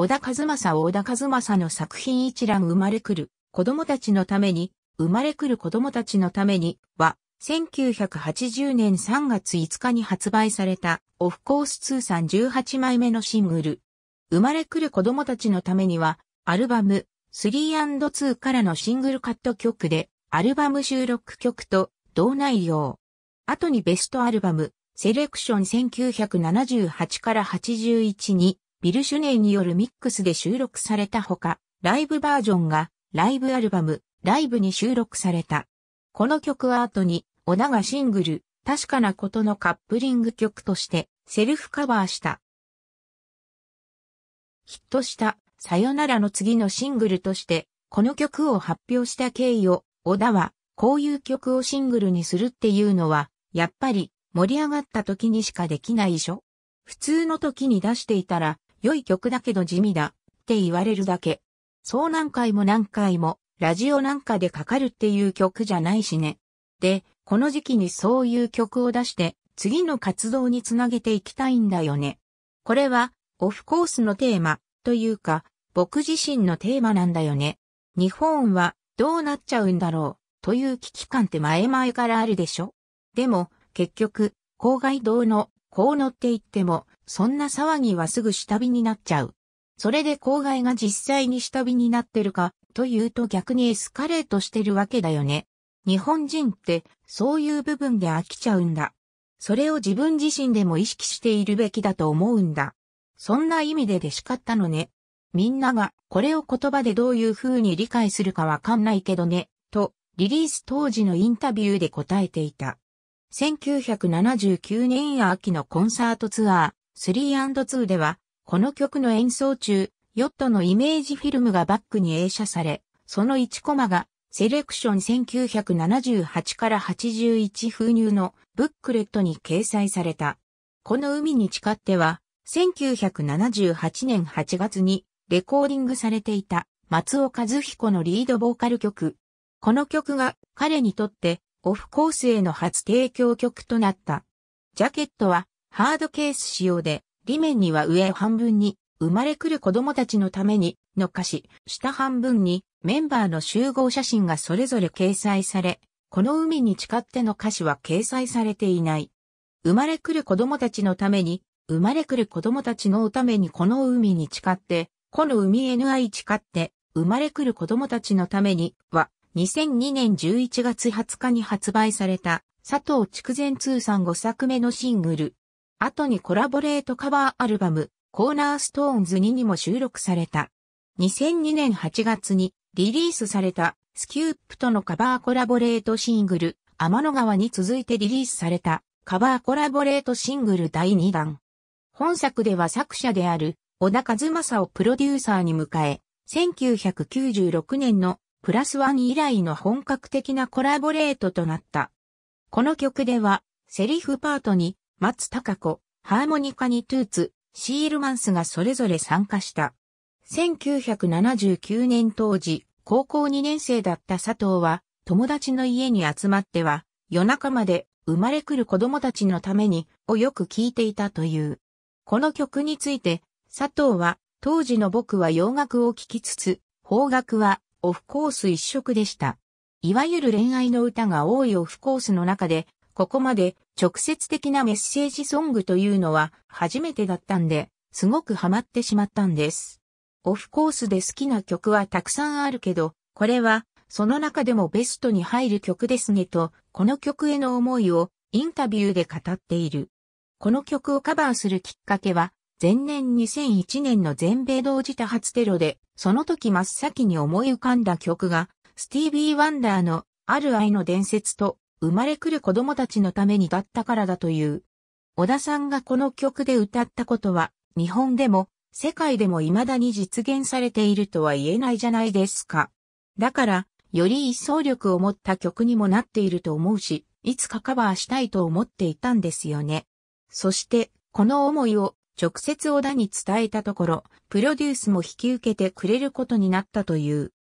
小田和正小田和正の作品一覧生まれくる、子供たちのために、生まれくる子供たちのために、は、1980年3月5日に発売された、オフコース通算18枚目のシングル。生まれくる子供たちのためには、アルバム、3&2 からのシングルカット曲で、アルバム収録曲と、同内容。後にベストアルバム、セレクション1978から81にビル・シュネイによるミックスで収録されたほか、ライブバージョンがライブアルバム、ライブに収録された。この曲は後に、オ田がシングル、確かなことのカップリング曲として、セルフカバーした。ヒットした、さよならの次のシングルとして、この曲を発表した経緯を、小田は、こういう曲をシングルにするっていうのは、やっぱり、盛り上がった時にしかできないしょ普通の時に出していたら、良い曲だけど地味だって言われるだけ。そう何回も何回もラジオなんかでかかるっていう曲じゃないしね。で、この時期にそういう曲を出して次の活動につなげていきたいんだよね。これはオフコースのテーマというか僕自身のテーマなんだよね。日本はどうなっちゃうんだろうという危機感って前々からあるでしょ。でも結局、郊外道のこう乗っていっても、そんな騒ぎはすぐ下火になっちゃう。それで公害が実際に下火になってるか、というと逆にエスカレートしてるわけだよね。日本人って、そういう部分で飽きちゃうんだ。それを自分自身でも意識しているべきだと思うんだ。そんな意味ででしかったのね。みんながこれを言葉でどういう風に理解するかわかんないけどね、とリリース当時のインタビューで答えていた。1979年秋のコンサートツアー 3&2 では、この曲の演奏中、ヨットのイメージフィルムがバックに映写され、その1コマがセレクション1978から81封入のブックレットに掲載された。この海に誓っては、1978年8月にレコーディングされていた松尾和彦のリードボーカル曲。この曲が彼にとってオフコースへの初提供曲となった。ジャケットはハードケース仕様で、裏面には上半分に生まれくる子供たちのためにの歌詞、下半分にメンバーの集合写真がそれぞれ掲載され、この海に誓っての歌詞は掲載されていない。生まれくる子供たちのために、生まれくる子供たちのためにこの海に誓って、この海 NI 誓って、生まれくる子供たちのためには、2002年11月20日に発売された佐藤筑前通算5作目のシングル。後にコラボレートカバーアルバムコーナーストーンズ2にも収録された。2002年8月にリリースされたスキュープとのカバーコラボレートシングル天の川に続いてリリースされたカバーコラボレートシングル第2弾。本作では作者である小田和正をプロデューサーに迎え、1996年のプラスワン以来の本格的なコラボレートとなった。この曲では、セリフパートに、松高子、ハーモニカにトゥーツ、シールマンスがそれぞれ参加した。1979年当時、高校2年生だった佐藤は、友達の家に集まっては、夜中まで生まれくる子供たちのために、をよく聞いていたという。この曲について、佐藤は、当時の僕は洋楽を聴きつつ、邦楽はオフコース一色でした。いわゆる恋愛の歌が多いオフコースの中で、ここまで直接的なメッセージソングというのは初めてだったんで、すごくハマってしまったんです。オフコースで好きな曲はたくさんあるけど、これはその中でもベストに入る曲ですねと、この曲への思いをインタビューで語っている。この曲をカバーするきっかけは、前年2001年の全米同時多発テロで、その時真っ先に思い浮かんだ曲が、スティービー・ワンダーのある愛の伝説と、生まれくる子供たちのためにだったからだという。小田さんがこの曲で歌ったことは、日本でも、世界でも未だに実現されているとは言えないじゃないですか。だから、より一層力を持った曲にもなっていると思うし、いつかカバーしたいと思っていたんですよね。そして、この思いを直接織田に伝えたところ、プロデュースも引き受けてくれることになったという。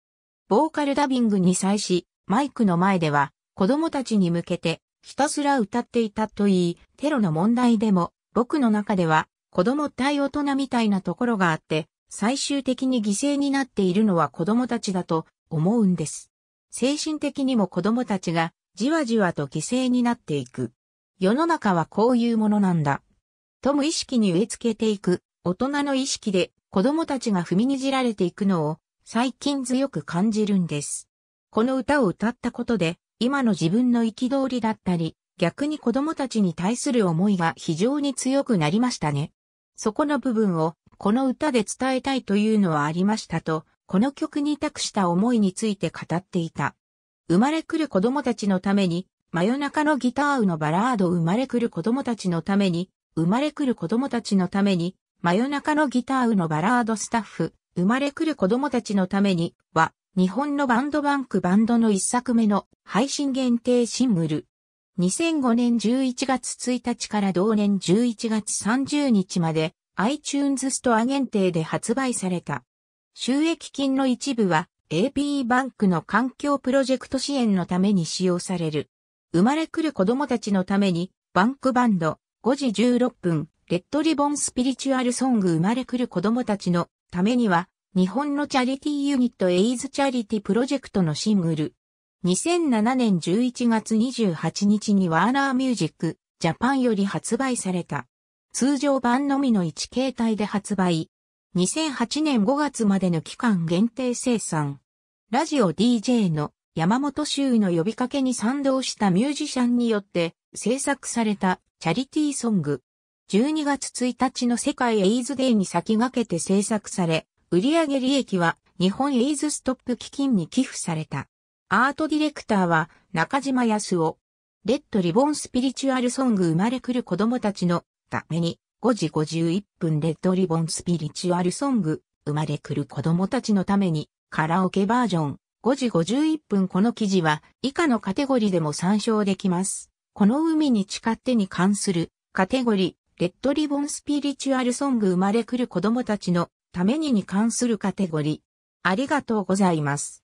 ボーカルダビングに際し、マイクの前では子供たちに向けてひたすら歌っていたといい、テロの問題でも僕の中では子供対大人みたいなところがあって、最終的に犠牲になっているのは子供たちだと思うんです。精神的にも子供たちがじわじわと犠牲になっていく。世の中はこういうものなんだ。と無意識に植え付けていく、大人の意識で子供たちが踏みにじられていくのを最近強く感じるんです。この歌を歌ったことで、今の自分の憤りだったり、逆に子供たちに対する思いが非常に強くなりましたね。そこの部分を、この歌で伝えたいというのはありましたと、この曲に託した思いについて語っていた。生まれくる子供たちのために、真夜中のギターのバラード生まれくる子供たちのために、生まれくる子供たちのために、真夜中のギターのバラードスタッフ、生まれくる子供たちのために、は、日本のバンドバンクバンドの一作目の配信限定シングル。2005年11月1日から同年11月30日まで iTunes ストア限定で発売された。収益金の一部は AP バンクの環境プロジェクト支援のために使用される。生まれくる子供たちのためにバンクバンド5時16分、レッドリボンスピリチュアルソング生まれくる子供たちのためには、日本のチャリティユニットエイズチャリティプロジェクトのシングル。2007年11月28日にワーナーミュージックジャパンより発売された。通常版のみの1形態で発売。2008年5月までの期間限定生産。ラジオ DJ の山本周の呼びかけに賛同したミュージシャンによって制作されたチャリティーソング。12月1日の世界エイズデーに先駆けて制作され、売上利益は日本エイズストップ基金に寄付された。アートディレクターは中島康夫。レッドリボンスピリチュアルソング生まれくる子供たちのために5時51分レッドリボンスピリチュアルソング生まれくる子供たちのためにカラオケバージョン5時51分この記事は以下のカテゴリでも参照できます。この海に誓ってに関するカテゴリー、レッドリボンスピリチュアルソング生まれくる子供たちのためにに関するカテゴリー。ありがとうございます。